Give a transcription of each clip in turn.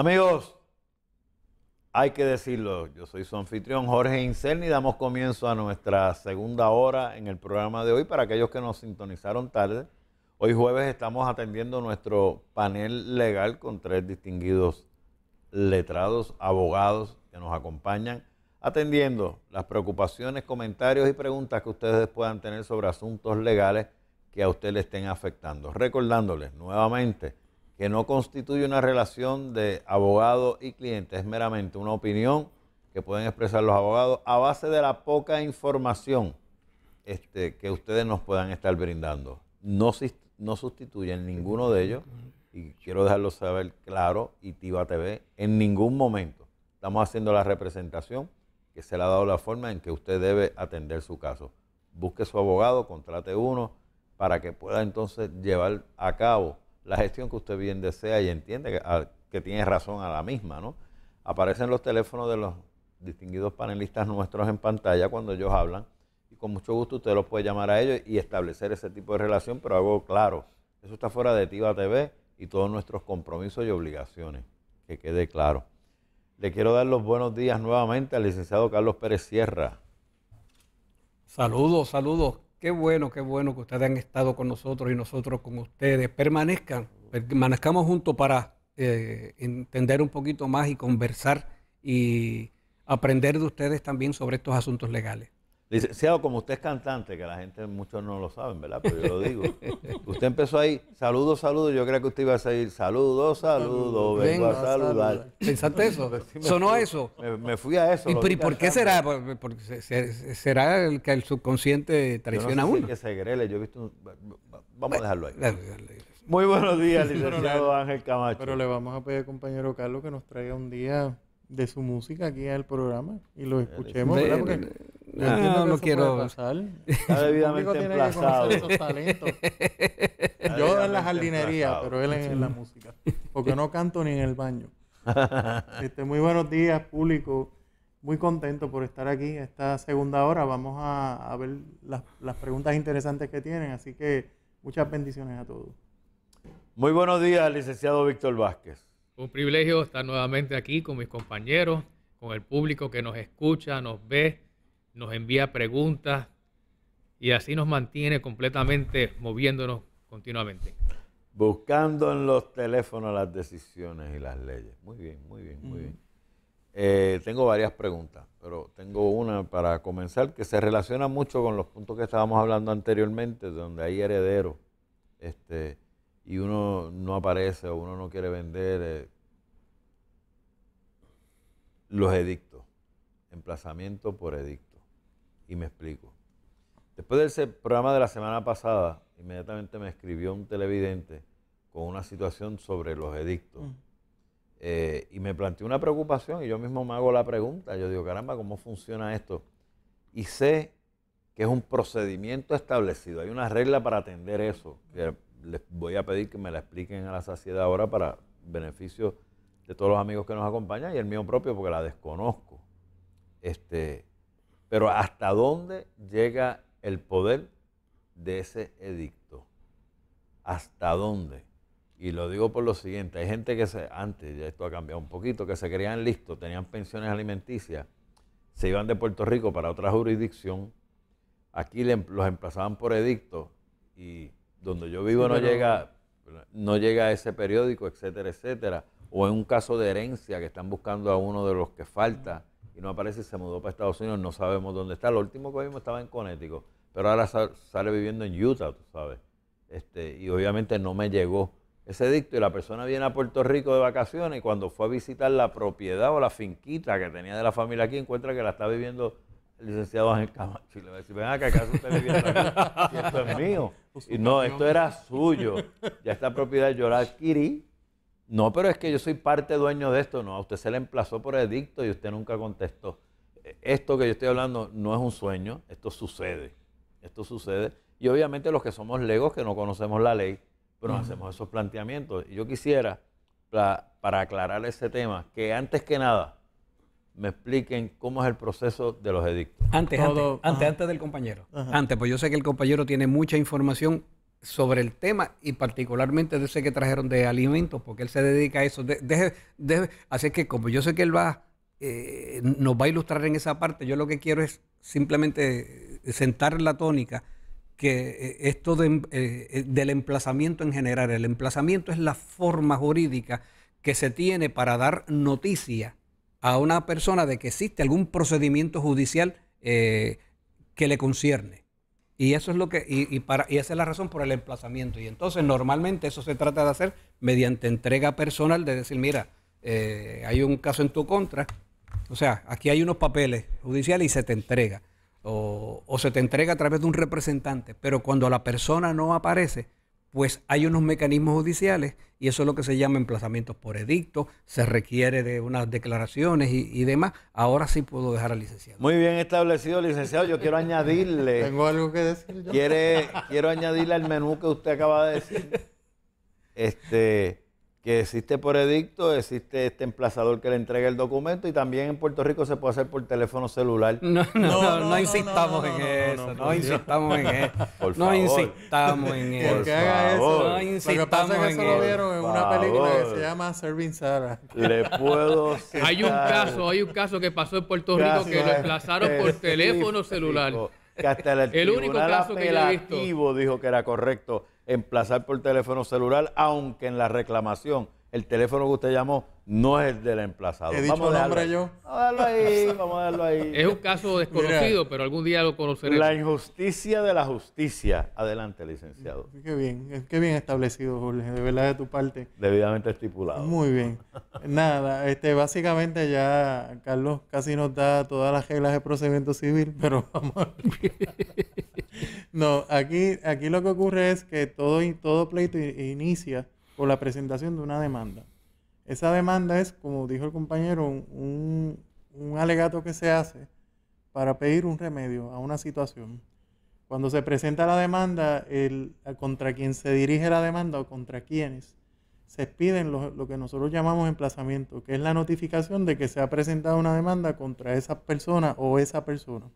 Amigos, hay que decirlo, yo soy su anfitrión Jorge Incelni. damos comienzo a nuestra segunda hora en el programa de hoy para aquellos que nos sintonizaron tarde. Hoy jueves estamos atendiendo nuestro panel legal con tres distinguidos letrados, abogados que nos acompañan, atendiendo las preocupaciones, comentarios y preguntas que ustedes puedan tener sobre asuntos legales que a usted le estén afectando. Recordándoles nuevamente, que no constituye una relación de abogado y cliente, es meramente una opinión que pueden expresar los abogados a base de la poca información este, que ustedes nos puedan estar brindando. No, no sustituyen ninguno de ellos, y quiero dejarlo saber claro, y Tiva TV, en ningún momento estamos haciendo la representación que se le ha dado la forma en que usted debe atender su caso. Busque su abogado, contrate uno, para que pueda entonces llevar a cabo la gestión que usted bien desea y entiende ah, que, tiene razón a la misma, ¿no? Aparecen los teléfonos de los distinguidos panelistas nuestros en pantalla cuando ellos hablan y con mucho gusto usted los puede llamar a ellos y establecer ese tipo de relación, pero algo claro, eso está fuera de TIVA TV y todos nuestros compromisos y obligaciones, que quede claro. Le quiero dar los buenos días nuevamente al licenciado Carlos Pérez Sierra. Saludos, saludos. Qué bueno, qué bueno que ustedes han estado con nosotros y nosotros con ustedes. Permanezcan, permanezcamos juntos para eh, entender un poquito más y conversar y aprender de ustedes también sobre estos asuntos legales. Licenciado, como usted es cantante, que la gente muchos no lo saben, ¿verdad? Pero yo lo digo. usted empezó ahí, saludo, saludo. Yo creía que usted iba a seguir, saludo, saludo, vengo, a saludar. ¿Pensaste eso? ¿Sonó a eso? Me, fui a eso. ¿Y por, qué será? ¿Será el que el subconsciente traiciona yo no sé a se Yo he visto. Vamos a dejarlo ahí. Muy buenos días, licenciado Ángel Camacho. Pero le vamos a pedir, al compañero Carlos, que nos traiga un día de su música aquí al programa y lo escuchemos, ¿verdad? No, no, ah, quiero. Está debidamente Esos Yo en la jardinería, pero él en, la música. Porque no canto ni en el baño. Este, muy buenos días, público. Muy contento por estar aquí esta segunda hora. Vamos a, ver las, las, preguntas interesantes que tienen. Así que muchas bendiciones a todos. Muy buenos días, licenciado Víctor Vázquez. Un privilegio estar nuevamente aquí con mis compañeros, con el público que nos escucha, nos ve nos envía preguntas y así nos mantiene completamente moviéndonos continuamente. Buscando en los teléfonos las decisiones y las leyes. Muy bien, muy bien, muy bien. Eh, tengo varias preguntas, pero tengo una para comenzar que se relaciona mucho con los puntos que estábamos hablando anteriormente, donde hay heredero este, y uno no aparece o uno no quiere vender eh, los edictos, emplazamiento por edicto. Y me explico. Después del programa de la semana pasada, inmediatamente me escribió un televidente con una situación sobre los edictos. Mm. Eh, y me planteó una preocupación y yo mismo me hago la pregunta. Yo digo, caramba, ¿cómo funciona esto? Y sé que es un procedimiento establecido. Hay una regla para atender eso. les voy a pedir que me la expliquen a la saciedad ahora para beneficio de todos los amigos que nos acompañan y el mío propio porque la desconozco. Este, pero ¿hasta dónde llega el poder de ese edicto? ¿Hasta dónde? Y lo digo por lo siguiente, hay gente que se, antes, ya esto ha cambiado un poquito, que se creían listos, tenían pensiones alimenticias, se iban de Puerto Rico para otra jurisdicción, aquí em, los emplazaban por edicto y donde yo vivo no llega no llega ese periódico, etcétera, etcétera, o en un caso de herencia que están buscando a uno de los que falta y no aparece, se mudó para Estados Unidos, no sabemos dónde está. Lo último que vimos estaba en Connecticut, pero ahora sale viviendo en Utah, tú sabes. Este, y obviamente no me llegó ese dicto y la persona viene a Puerto Rico de vacaciones y cuando fue a visitar la propiedad o la finquita que tenía de la familia aquí, encuentra que la está viviendo el licenciado Ángel Camacho. Y le va a decir, ven acá, ¿acaso usted viviendo aquí? esto es mío. Pues y no, esto era suyo. Ya esta propiedad yo la adquirí no, pero es que yo soy parte dueño de esto. No, a usted se le emplazó por edicto y usted nunca contestó. E, esto que yo estoy hablando no es un sueño, esto sucede. Esto sucede. Y obviamente los que somos legos, que no conocemos la ley, pero hacemos esos planteamientos. Y yo quisiera, para, aclarar ese tema, que antes que nada me expliquen cómo es el proceso de los edictos. Antes, antes, antes, del compañero. Antes, pues yo sé que el compañero tiene mucha información sobre el tema y particularmente de ese que trajeron de alimentos, porque él se dedica a eso. De, de, así que como yo sé que él va, eh, nos va a ilustrar en esa parte, yo lo que quiero es simplemente eh, sentar la tónica que eh, esto del emplazamiento en general, el emplazamiento es la forma jurídica que se tiene para dar noticia a una persona de que existe algún procedimiento judicial que le concierne. Y eso es lo que, y, para, y esa es la razón por el emplazamiento. Y entonces normalmente eso se trata de hacer mediante entrega personal, de decir, mira, eh, hay un caso en tu contra, o sea, aquí hay unos papeles judiciales y se te entrega. O, o, se te entrega a través de un representante. Pero cuando la persona no aparece, pues hay unos mecanismos judiciales y eso es lo que se llama emplazamientos por edicto, se requiere de unas declaraciones y, demás. Ahora sí puedo dejar al licenciado. Muy bien establecido, licenciado. Yo quiero añadirle. Tengo algo que decir ¿Quiere, quiero añadirle al menú que usted acaba de decir. Este, que existe por edicto, existe este emplazador que le entrega el documento y también en Puerto Rico se puede hacer por teléfono celular. No, no, no, insistamos en eso, no, insistamos en eso. Por favor. No insistamos en eso. Por haga No insistamos Lo que pasa es que eso lo vieron en una película que se llama Serving Sarah. Le puedo Hay un caso, hay un caso que pasó en Puerto Rico que lo emplazaron por teléfono celular. Que el, el único caso que yo he visto dijo que era correcto emplazar por teléfono celular, aunque en la reclamación el teléfono que usted llamó no es el del emplazado. ¿He dicho vamos nombre yo? Vamos a darlo ahí, vamos a darlo ahí. Es un caso desconocido, pero algún día lo conoceremos. La injusticia de la justicia. Adelante, licenciado. Qué bien, qué bien establecido, Jorge, de verdad de tu parte. Debidamente estipulado. Muy bien. Nada, este, básicamente ya Carlos casi nos da todas las reglas de procedimiento civil, pero vamos a... No, aquí, aquí lo que ocurre es que todo, todo pleito inicia por la presentación de una demanda. Esa demanda es, como dijo el compañero, un, alegato que se hace para pedir un remedio a una situación. Cuando se presenta la demanda, contra quien se dirige la demanda o contra quienes, se piden lo, que nosotros llamamos emplazamiento, que es la notificación de que se ha presentado una demanda contra esa persona o esa persona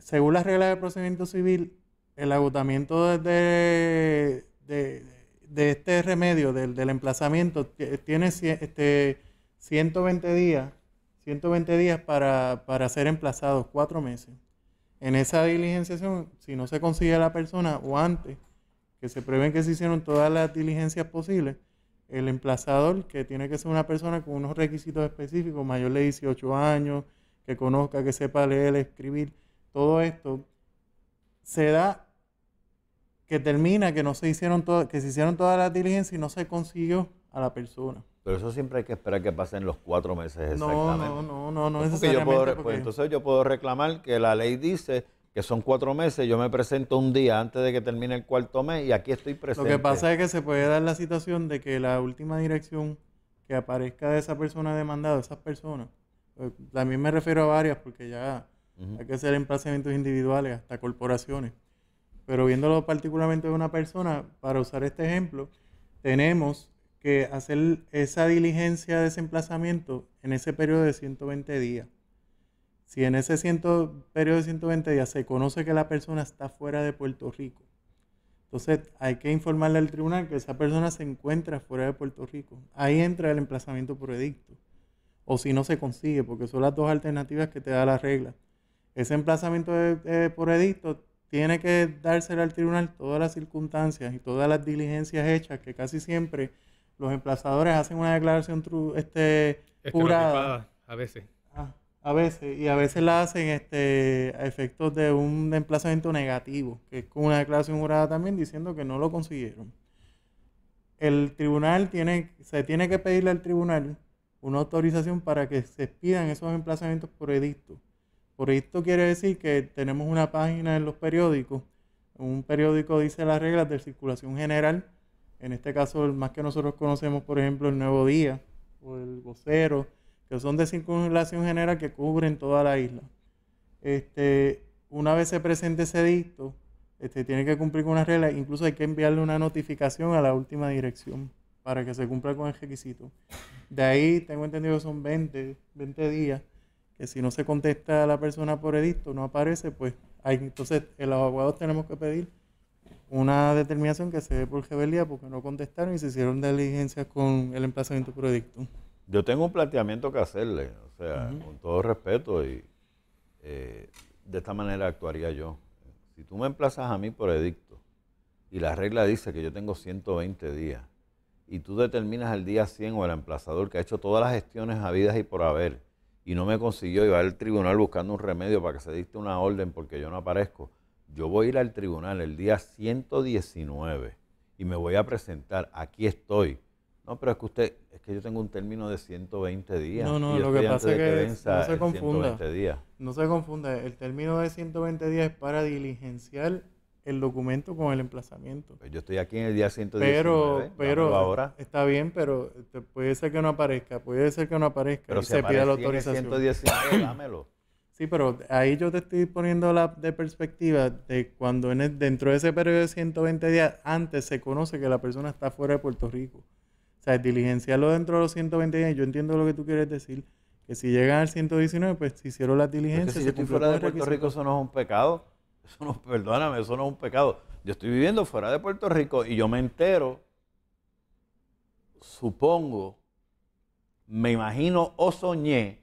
según las reglas del procedimiento civil, el agotamiento de, de, este remedio, del, del emplazamiento, tiene este, 120 días, 120 días para, ser emplazados, cuatro meses. En esa diligenciación, si no se consigue a la persona o antes, que se prueben que se hicieron todas las diligencias posibles, el emplazador, que tiene que ser una persona con unos requisitos específicos, mayor de 18 años, que conozca, que sepa leer, escribir, todo esto se da que termina que no se hicieron todo, que se hicieron todas las diligencias y no se consiguió a la persona. Pero eso siempre hay que esperar que pasen los cuatro meses exactamente. No, no, no, no, no necesariamente. Pues entonces yo puedo reclamar que la ley dice que son cuatro meses, yo me presento un día antes de que termine el cuarto mes y aquí estoy presente. Lo que pasa es que se puede dar la situación de que la última dirección que aparezca de esa persona demandada, esas personas, pues, también me refiero a varias porque ya hay que hacer emplazamientos individuales, hasta corporaciones. Pero viéndolo particularmente de una persona, para usar este ejemplo, tenemos que hacer esa diligencia de ese emplazamiento en ese periodo de 120 días. Si en ese periodo de 120 días se conoce que la persona está fuera de Puerto Rico, entonces hay que informarle al tribunal que esa persona se encuentra fuera de Puerto Rico. Ahí entra el emplazamiento por edicto. O si no se consigue, porque son las dos alternativas que te da la regla. Ese emplazamiento eh, por edicto tiene que dárselo al tribunal todas las circunstancias y todas las diligencias hechas, que casi siempre los emplazadores hacen una declaración este, jurada. A veces. Ah, a veces, y a veces la hacen este, a efectos de un emplazamiento negativo, que es como una declaración jurada también diciendo que no lo consiguieron. El tribunal tiene, se tiene que pedirle al tribunal una autorización para que se pidan esos emplazamientos por edicto por esto quiere decir que tenemos una página en los periódicos. Un periódico dice las reglas de circulación general. En este caso, el más que nosotros conocemos, por ejemplo, el Nuevo Día o el Vocero, que son de circulación general que cubren toda la isla. Este, una vez se presente ese dicto, este, tiene que cumplir con las reglas, incluso hay que enviarle una notificación a la última dirección para que se cumpla con el requisito. De ahí tengo entendido que son 20, 20 días que si no se contesta a la persona por edicto, no aparece, pues hay, entonces el eh, abogado tenemos que pedir una determinación que se dé por rebeldía porque no contestaron y se hicieron diligencias con el emplazamiento por edicto. Yo tengo un planteamiento que hacerle, o sea, con todo respeto y eh, de esta manera actuaría yo. Si tú me emplazas a mí por edicto y la regla dice que yo tengo 120 días y tú determinas el día 100 o el emplazador que ha hecho todas las gestiones habidas y por haber, y no me consiguió ir al tribunal buscando un remedio para que se diste una orden porque yo no aparezco, yo voy a ir al tribunal el día 119 y me voy a presentar, aquí estoy. No, pero es que usted, es que yo tengo un término de 120 días. No, no, lo que pasa es que, no se confunda. No se confunda, el término de 120 días es para diligenciar el documento con el emplazamiento. Pues yo estoy aquí en el día 119. Pero, pero ahora. está bien, pero puede ser que no aparezca, puede ser que no aparezca pero y se pida la autorización. 119, dámelo. Sí, pero ahí yo te estoy poniendo la de perspectiva de cuando en dentro de ese periodo de 120 días antes se conoce que la persona está fuera de Puerto Rico. O sea, diligenciarlo dentro de los 120 días, yo entiendo lo que tú quieres decir, que si llegan al 119, pues si hicieron las diligencias. si yo estoy fuera de Puerto Rico, eso no es un pecado. Eso no, perdóname, eso no es un pecado. Yo estoy viviendo fuera de Puerto Rico y yo me entero, supongo, me imagino o soñé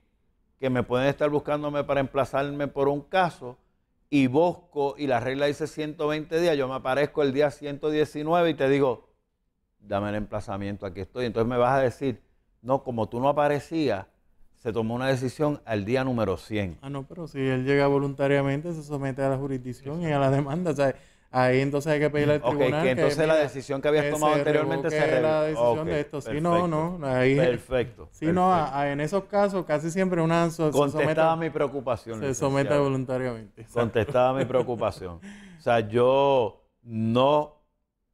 que me pueden estar buscándome para emplazarme por un caso y Bosco y la regla dice 120 días, yo me aparezco el día 119 y te digo, dame el emplazamiento, aquí estoy. Entonces me vas a decir, no, como tú no aparecías, se tomó una decisión al día número 100. Ah, no, pero si él llega voluntariamente, se somete a la jurisdicción y a la demanda. O sea, ahí entonces hay que pedirle al tribunal. Ok, que entonces la decisión que habías tomado anteriormente se revoque la decisión de esto. no, no. perfecto. Si sí, no, en esos casos casi siempre una... So, Contestaba mi preocupación. Se someta somete voluntariamente. Contestaba mi preocupación. o sea, yo no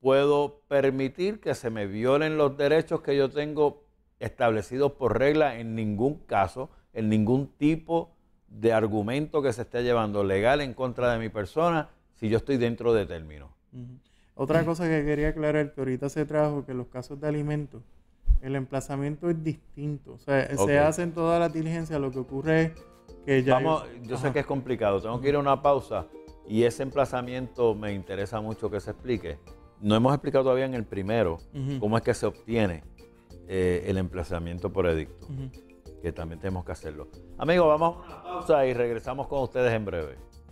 puedo permitir que se me violen los derechos que yo tengo establecido por regla en ningún caso, en ningún tipo de argumento que se esté llevando legal en contra de mi persona si yo estoy dentro de términos. Otra cosa que quería aclarar, que ahorita se trajo, que los casos de alimentos, el emplazamiento es distinto. O sea, se hace en toda la diligencia, lo que ocurre es que ya... Vamos, yo sé que es complicado, tengo que ir a una pausa y ese emplazamiento me interesa mucho que se explique. No hemos explicado todavía en el primero cómo es que se obtiene eh, el emplazamiento por edicto, que también tenemos que hacerlo. Amigos, vamos a una pausa y regresamos con ustedes en breve.